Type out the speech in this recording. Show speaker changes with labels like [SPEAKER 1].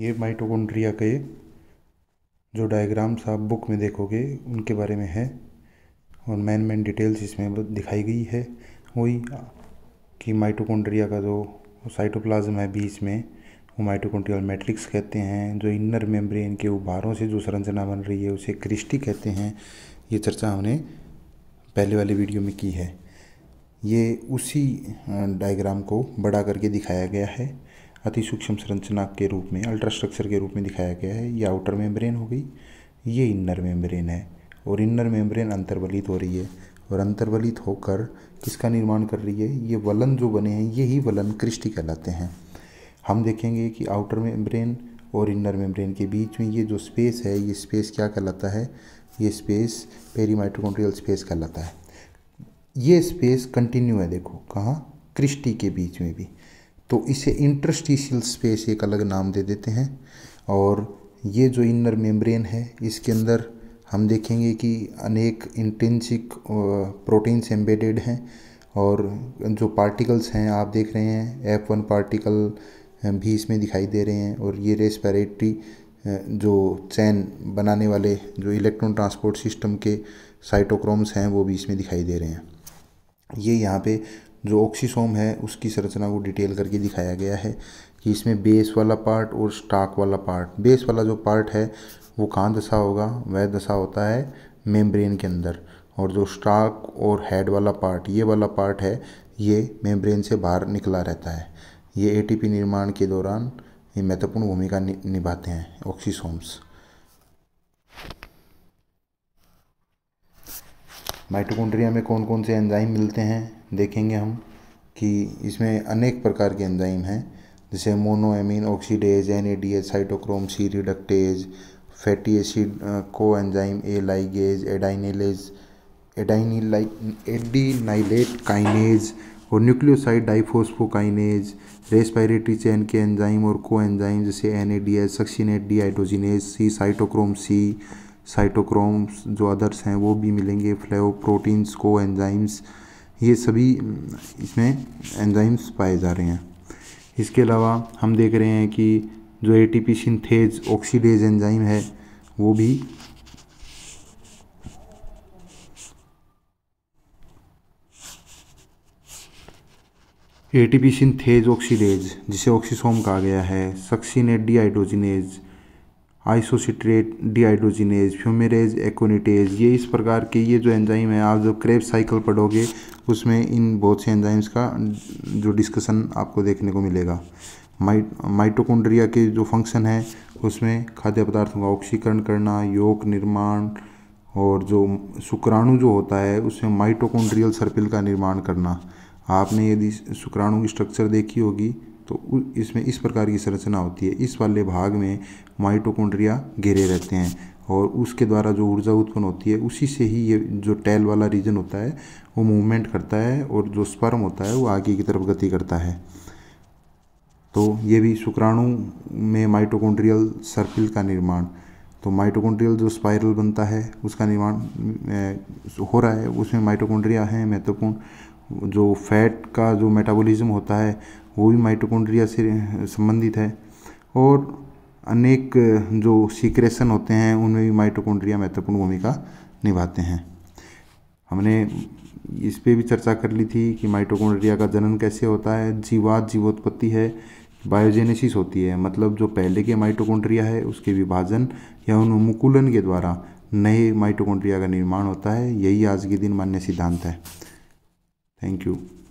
[SPEAKER 1] ये माइटोकॉन्ड्रिया के जो डायग्राम्स आप बुक में देखोगे उनके बारे में है और मैन मैन डिटेल्स इसमें दिखाई गई है वही कि माइटोकॉन्ड्रिया का जो साइटोप्लाज्म है बीच में वो माइटोकॉन्ड्रियल मैट्रिक्स कहते हैं जो इनर मेम्ब्रेन के उभारों से जो संरचना बन रही है उसे क्रिस्टी कहते हैं ये चर्चा हमने पहले वाले वीडियो में की है ये उसी डायग्राम को बड़ा करके दिखाया गया है अति सूक्ष्म संरचना के रूप में अल्ट्रास्ट्रक्चर के रूप में दिखाया गया है ये आउटर मेम्ब्रेन हो गई ये इन्नर मेम्ब्रेन है और इन्नर मेम्ब्रेन अंतर्वलित हो रही है और अंतर्वलित होकर किसका निर्माण कर रही है ये वलन जो बने हैं ये ही वलन कृष्टि कहलाते हैं हम देखेंगे कि आउटर मेम्ब्रेन और इन्नर मेम्ब्रेन के बीच में ये जो स्पेस है ये स्पेस क्या कहलाता है ये स्पेस पेरीमाइट्रोकॉन्ड्रियल स्पेस कहलाता है ये स्पेस कंटिन्यू है देखो कहाँ क्रिस्टी के बीच में भी तो इसे इंटरस्टिशियल स्पेस एक अलग नाम दे देते हैं और ये जो इनर मेम्ब्रेन है इसके अंदर हम देखेंगे कि अनेक इंटेंसिक प्रोटीन्स एम्बेडेड हैं और जो पार्टिकल्स हैं आप देख रहे हैं एफ वन पार्टिकल भी इसमें दिखाई दे रहे हैं और ये रेस्पिरेटरी जो चैन बनाने वाले जो इलेक्ट्रॉन ट्रांसपोर्ट सिस्टम के साइटोक्रोम्स हैं वो भी इसमें दिखाई दे रहे हैं ये यहाँ पे जो ऑक्सीसोम है उसकी संरचना को डिटेल करके दिखाया गया है कि इसमें बेस वाला पार्ट और स्टाक वाला पार्ट बेस वाला जो पार्ट है वो कहाँ दशा होगा वह दशा होता है मेम्ब्रेन के अंदर और जो स्टाक और हेड वाला पार्ट ये वाला पार्ट है ये मेम्ब्रेन से बाहर निकला रहता है ये एटीपी निर्माण के दौरान ये महत्वपूर्ण भूमिका निभाते हैं ऑक्सीसोम्स माइटोकॉन्ड्रिया में कौन कौन से एंजाइम मिलते हैं देखेंगे हम कि इसमें अनेक प्रकार के एंजाइम हैं जैसे monoamine oxidase N A D H cytochrome C reductase fatty acid co enzyme A ligase adenylase adenylate kinase और न्यूक्लियोसाइड डाइफोस्फोकाइनेज रेस्पायरेटरी चैन के एंजाइम और को एंजाइम जैसे N A D H succinate dehydrogenase C cytochrome C cytochromes जो others हैं वो भी मिलेंगे proteins को एंजाइम्स ये सभी हम्म, इसमें एंजाइम्स पाए जा रहे हैं इसके अलावा हम देख रहे हैं कि जो A T P synthase oxidase enzyme है वो भी A T P synthase oxidase जिसे ऑक्सीसोम कहा गया है succinate hydrogenase isocitrate dehydrogenase fumarase aconitase ये इस प्रकार के ये जो एंजाइम है आप जो क्रेब साइकिल पढ़ोगे उसमें इन बहुत से एंजाइम्स का जो डिस्कशन आपको देखने को मिलेगा माइ माइटोकोन्ड्रिया के जो फंक्शन है उसमें खाद्य पदार्थों का ऑक्सीकरण करना योग निर्माण और जो शुक्राणु जो होता है उसमें माइटोकोन्ड्रियल सर्पिल का निर्माण करना आपने यदि शुक्राणु की स्ट्रक्चर देखी होगी तो इसमें इस प्रकार की संरचना होती है इस वाले भाग में माइटोकोन्ड्रिया घेरे रहते हैं और उसके द्वारा जो ऊर्जा उत्पन्न होती है उसी से ही ये जो टेल वाला रीजन होता है वो मूवमेंट करता है और जो स्पर्म होता है वो आगे की तरफ गति करता है तो ये भी शुक्राणु में माइटोकोन्ड्रियल सर्किल का निर्माण तो माइटोकोन्ड्रियल जो स्पाइरल बनता है उसका निर्माण हो रहा है उसमें माइटोकोन्ड्रिया है महत्वपूर्ण जो फैट का जो मेटाबॉलिज्म होता है वो भी माइटोकॉन्ड्रिया से संबंधित है और अनेक जो सीक्रेशन होते हैं उनमें भी माइटोकॉन्ड्रिया महत्वपूर्ण भूमिका निभाते हैं हमने इस पर भी चर्चा कर ली थी कि माइटोकॉन्ड्रिया का जनन कैसे होता है जीवात जीवोत्पत्ति है बायोजेनेसिस होती है मतलब जो पहले के माइटोकॉन्ड्रिया है उसके विभाजन या अनुकूलन के द्वारा नए माइटोकॉन्ड्रिया का निर्माण होता है यही आज के दिन मान्य सिद्धांत है Thank you.